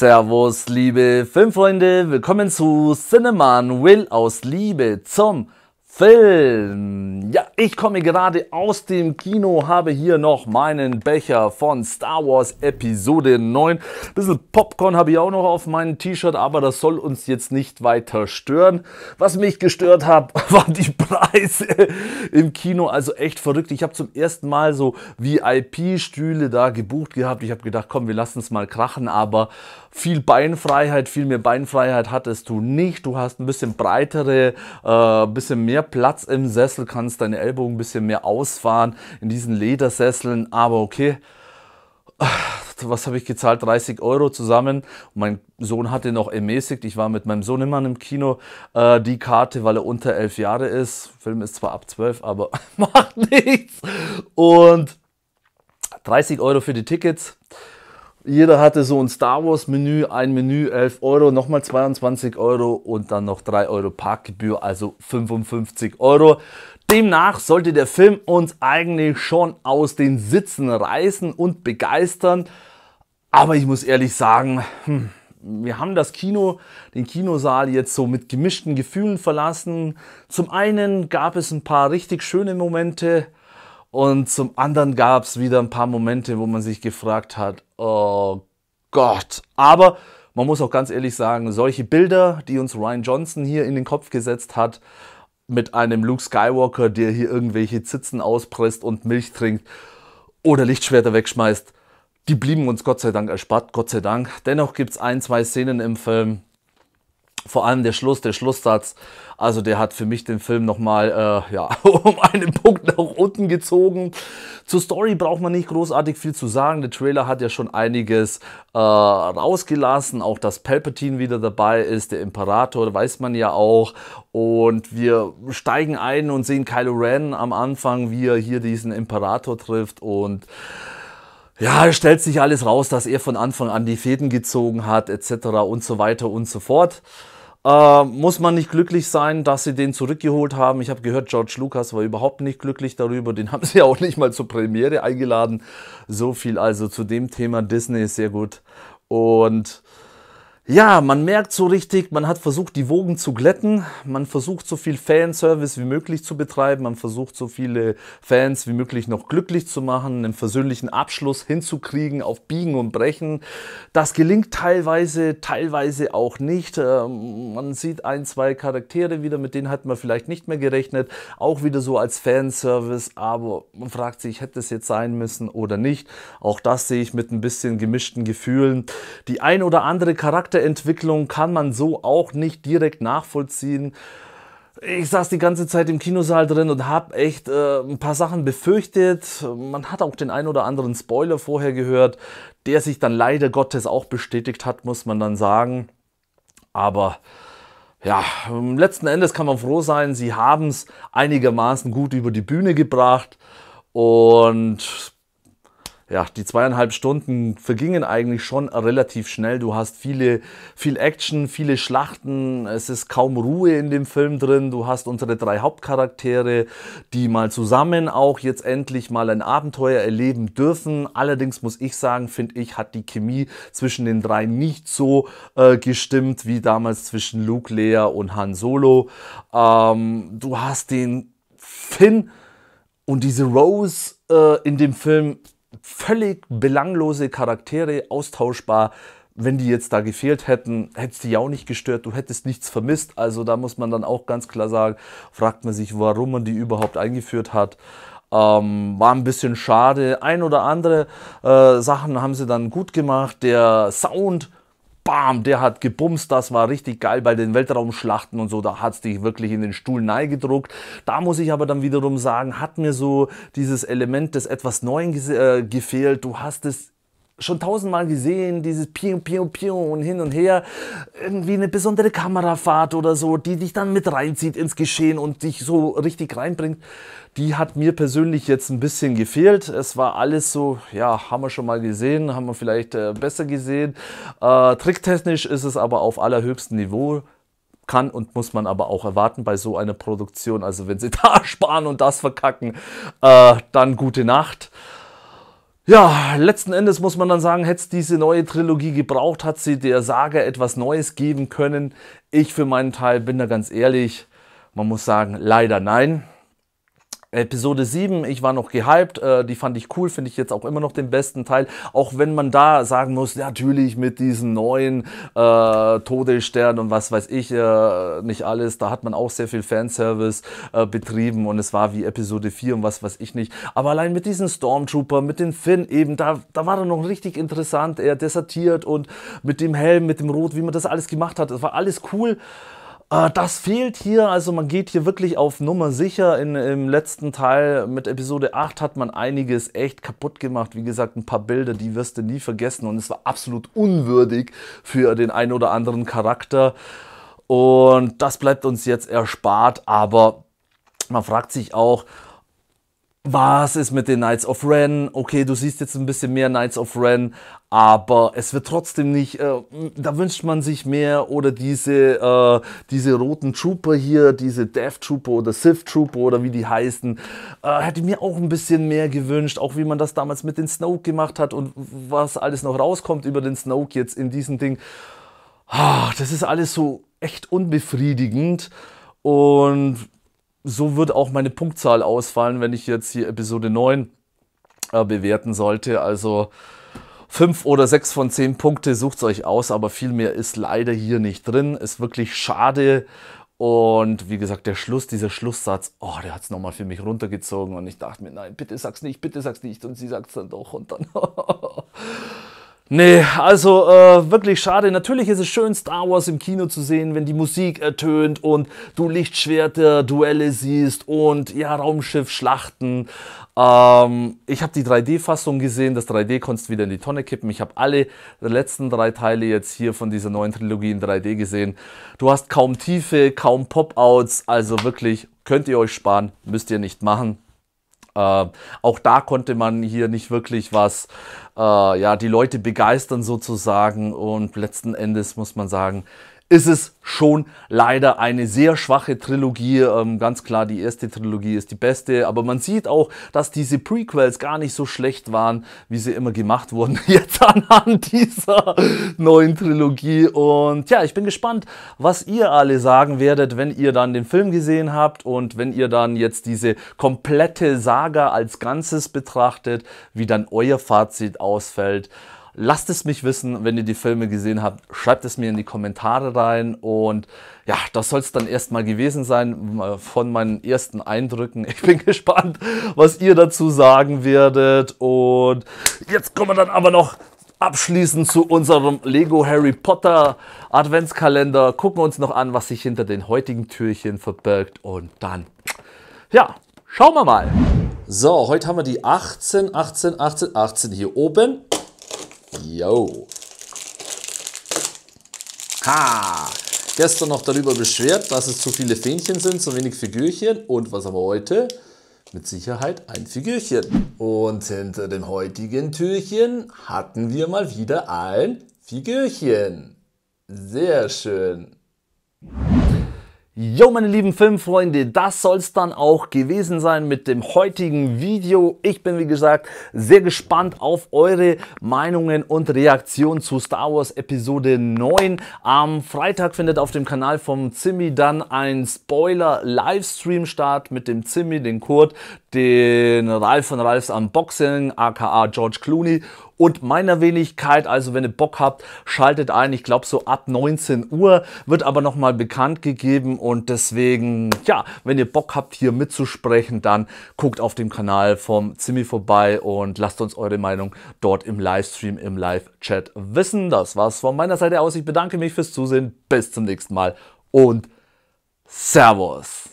Servus, liebe Filmfreunde, willkommen zu Cineman Will aus Liebe zum Film. Ja, ich komme gerade aus dem Kino, habe hier noch meinen Becher von Star Wars Episode 9. Ein bisschen Popcorn habe ich auch noch auf meinem T-Shirt, aber das soll uns jetzt nicht weiter stören. Was mich gestört hat, waren die Preise im Kino, also echt verrückt. Ich habe zum ersten Mal so VIP-Stühle da gebucht gehabt. Ich habe gedacht, komm, wir lassen es mal krachen, aber viel Beinfreiheit, viel mehr Beinfreiheit hattest du nicht. Du hast ein bisschen breitere, äh, bisschen mehr Platz im Sessel, kannst deine Ellbogen ein bisschen mehr ausfahren in diesen Ledersesseln, aber okay. Was habe ich gezahlt? 30 Euro zusammen. Mein Sohn hatte noch ermäßigt. Ich war mit meinem Sohn immer im Kino. Äh, die Karte, weil er unter elf Jahre ist. Film ist zwar ab 12, aber macht nichts. Und 30 Euro für die Tickets. Jeder hatte so ein Star Wars Menü, ein Menü 11 Euro, nochmal 22 Euro und dann noch 3 Euro Parkgebühr, also 55 Euro. Demnach sollte der Film uns eigentlich schon aus den Sitzen reißen und begeistern. Aber ich muss ehrlich sagen, hm, wir haben das Kino, den Kinosaal jetzt so mit gemischten Gefühlen verlassen. Zum einen gab es ein paar richtig schöne Momente, und zum anderen gab es wieder ein paar Momente, wo man sich gefragt hat, oh Gott. Aber man muss auch ganz ehrlich sagen, solche Bilder, die uns Ryan Johnson hier in den Kopf gesetzt hat, mit einem Luke Skywalker, der hier irgendwelche Zitzen auspresst und Milch trinkt oder Lichtschwerter wegschmeißt, die blieben uns Gott sei Dank erspart, Gott sei Dank. Dennoch gibt es ein, zwei Szenen im Film, vor allem der Schluss, der Schlusssatz, also der hat für mich den Film nochmal äh, ja, um einen Punkt nach unten gezogen. Zur Story braucht man nicht großartig viel zu sagen. Der Trailer hat ja schon einiges äh, rausgelassen. Auch dass Palpatine wieder dabei ist, der Imperator, weiß man ja auch. Und wir steigen ein und sehen Kylo Ren am Anfang, wie er hier diesen Imperator trifft und ja, es stellt sich alles raus, dass er von Anfang an die Fäden gezogen hat, etc. und so weiter und so fort. Äh, muss man nicht glücklich sein, dass sie den zurückgeholt haben. Ich habe gehört, George Lucas war überhaupt nicht glücklich darüber. Den haben sie auch nicht mal zur Premiere eingeladen. So viel also zu dem Thema Disney, sehr gut. Und ja, man merkt so richtig, man hat versucht, die Wogen zu glätten. Man versucht, so viel Fanservice wie möglich zu betreiben. Man versucht, so viele Fans wie möglich noch glücklich zu machen, einen versöhnlichen Abschluss hinzukriegen, auf Biegen und Brechen. Das gelingt teilweise, teilweise auch nicht. Ähm, man sieht ein, zwei Charaktere wieder, mit denen hat man vielleicht nicht mehr gerechnet. Auch wieder so als Fanservice, aber man fragt sich, hätte es jetzt sein müssen oder nicht. Auch das sehe ich mit ein bisschen gemischten Gefühlen. Die ein oder andere Charakter Weiterentwicklung kann man so auch nicht direkt nachvollziehen. Ich saß die ganze Zeit im Kinosaal drin und habe echt äh, ein paar Sachen befürchtet. Man hat auch den ein oder anderen Spoiler vorher gehört, der sich dann leider Gottes auch bestätigt hat, muss man dann sagen. Aber ja, letzten Endes kann man froh sein, sie haben es einigermaßen gut über die Bühne gebracht und ja, die zweieinhalb Stunden vergingen eigentlich schon relativ schnell. Du hast viele, viel Action, viele Schlachten, es ist kaum Ruhe in dem Film drin. Du hast unsere drei Hauptcharaktere, die mal zusammen auch jetzt endlich mal ein Abenteuer erleben dürfen. Allerdings muss ich sagen, finde ich, hat die Chemie zwischen den drei nicht so äh, gestimmt wie damals zwischen Luke, Leia und Han Solo. Ähm, du hast den Finn und diese Rose äh, in dem Film völlig belanglose Charaktere austauschbar. Wenn die jetzt da gefehlt hätten, hättest du ja auch nicht gestört, du hättest nichts vermisst. Also da muss man dann auch ganz klar sagen, fragt man sich, warum man die überhaupt eingeführt hat. Ähm, war ein bisschen schade. Ein oder andere äh, Sachen haben sie dann gut gemacht. Der Sound bam, der hat gebumst, das war richtig geil bei den Weltraumschlachten und so, da hat es dich wirklich in den Stuhl gedruckt. Da muss ich aber dann wiederum sagen, hat mir so dieses Element des etwas Neuen äh, gefehlt. Du hast es schon tausendmal gesehen, dieses Piu, Piu, Piu und hin und her. Irgendwie eine besondere Kamerafahrt oder so, die dich dann mit reinzieht ins Geschehen und dich so richtig reinbringt. Die hat mir persönlich jetzt ein bisschen gefehlt. Es war alles so, ja, haben wir schon mal gesehen, haben wir vielleicht äh, besser gesehen. Äh, tricktechnisch ist es aber auf allerhöchstem Niveau kann und muss man aber auch erwarten bei so einer Produktion. Also wenn sie da sparen und das verkacken, äh, dann gute Nacht. Ja, letzten Endes muss man dann sagen, hätte es diese neue Trilogie gebraucht, hat sie der Sage etwas Neues geben können. Ich für meinen Teil bin da ganz ehrlich, man muss sagen, leider nein. Episode 7, ich war noch gehypt, äh, die fand ich cool, finde ich jetzt auch immer noch den besten Teil, auch wenn man da sagen muss, natürlich mit diesen neuen äh, Todesstern und was weiß ich äh, nicht alles, da hat man auch sehr viel Fanservice äh, betrieben und es war wie Episode 4 und was weiß ich nicht, aber allein mit diesen Stormtrooper, mit den Finn eben, da, da war er noch richtig interessant, er desertiert und mit dem Helm, mit dem Rot, wie man das alles gemacht hat, das war alles cool, Ah, das fehlt hier, also man geht hier wirklich auf Nummer sicher. In, Im letzten Teil mit Episode 8 hat man einiges echt kaputt gemacht. Wie gesagt, ein paar Bilder, die wirst du nie vergessen. Und es war absolut unwürdig für den einen oder anderen Charakter. Und das bleibt uns jetzt erspart. Aber man fragt sich auch, was ist mit den Knights of Ren? Okay, du siehst jetzt ein bisschen mehr Knights of Ren, aber es wird trotzdem nicht, äh, da wünscht man sich mehr oder diese, äh, diese roten Trooper hier, diese Death Trooper oder Sith Trooper oder wie die heißen, äh, hätte ich mir auch ein bisschen mehr gewünscht, auch wie man das damals mit den Snoke gemacht hat und was alles noch rauskommt über den Snoke jetzt in diesem Ding. Ach, das ist alles so echt unbefriedigend und so wird auch meine Punktzahl ausfallen, wenn ich jetzt hier Episode 9 äh, bewerten sollte. Also 5 oder 6 von 10 Punkte sucht es euch aus, aber viel mehr ist leider hier nicht drin. Ist wirklich schade. Und wie gesagt, der Schluss, dieser Schlusssatz, oh, der hat es nochmal für mich runtergezogen. Und ich dachte mir, nein, bitte sag's nicht, bitte sag's nicht. Und sie sagt es dann doch. Und dann. Nee, also äh, wirklich schade. Natürlich ist es schön, Star Wars im Kino zu sehen, wenn die Musik ertönt und du Lichtschwerter, Duelle siehst und ja, Raumschiff, Schlachten. Ähm, ich habe die 3D-Fassung gesehen, das 3D konntest wieder in die Tonne kippen. Ich habe alle letzten drei Teile jetzt hier von dieser neuen Trilogie in 3D gesehen. Du hast kaum Tiefe, kaum Pop-Outs, also wirklich könnt ihr euch sparen, müsst ihr nicht machen. Äh, auch da konnte man hier nicht wirklich was äh, ja, die Leute begeistern sozusagen und letzten Endes muss man sagen, ist es schon leider eine sehr schwache Trilogie. Ähm, ganz klar, die erste Trilogie ist die beste, aber man sieht auch, dass diese Prequels gar nicht so schlecht waren, wie sie immer gemacht wurden, jetzt anhand dieser neuen Trilogie. Und ja, ich bin gespannt, was ihr alle sagen werdet, wenn ihr dann den Film gesehen habt und wenn ihr dann jetzt diese komplette Saga als Ganzes betrachtet, wie dann euer Fazit ausfällt. Lasst es mich wissen, wenn ihr die Filme gesehen habt. Schreibt es mir in die Kommentare rein. Und ja, das soll es dann erstmal gewesen sein äh, von meinen ersten Eindrücken. Ich bin gespannt, was ihr dazu sagen werdet. Und jetzt kommen wir dann aber noch abschließend zu unserem Lego Harry Potter Adventskalender. Gucken uns noch an, was sich hinter den heutigen Türchen verbirgt. Und dann, ja, schauen wir mal. So, heute haben wir die 18, 18, 18, 18 hier oben Yo. Ha! Gestern noch darüber beschwert, dass es zu viele Fähnchen sind, zu wenig Figürchen. Und was haben wir heute? Mit Sicherheit ein Figürchen. Und hinter dem heutigen Türchen hatten wir mal wieder ein Figürchen. Sehr schön. Jo, meine lieben Filmfreunde, das soll es dann auch gewesen sein mit dem heutigen Video. Ich bin, wie gesagt, sehr gespannt auf eure Meinungen und Reaktionen zu Star Wars Episode 9. Am Freitag findet auf dem Kanal vom Zimmy dann ein Spoiler-Livestream statt mit dem Zimmy, den Kurt, den Ralf von Ralfs Unboxing, aka George Clooney und meiner Wenigkeit. Also wenn ihr Bock habt, schaltet ein. Ich glaube so ab 19 Uhr wird aber nochmal bekannt gegeben und deswegen, ja, wenn ihr Bock habt hier mitzusprechen, dann guckt auf dem Kanal vom Zimmi vorbei und lasst uns eure Meinung dort im Livestream, im Live-Chat wissen. Das war's von meiner Seite aus. Ich bedanke mich fürs Zusehen. Bis zum nächsten Mal und Servus.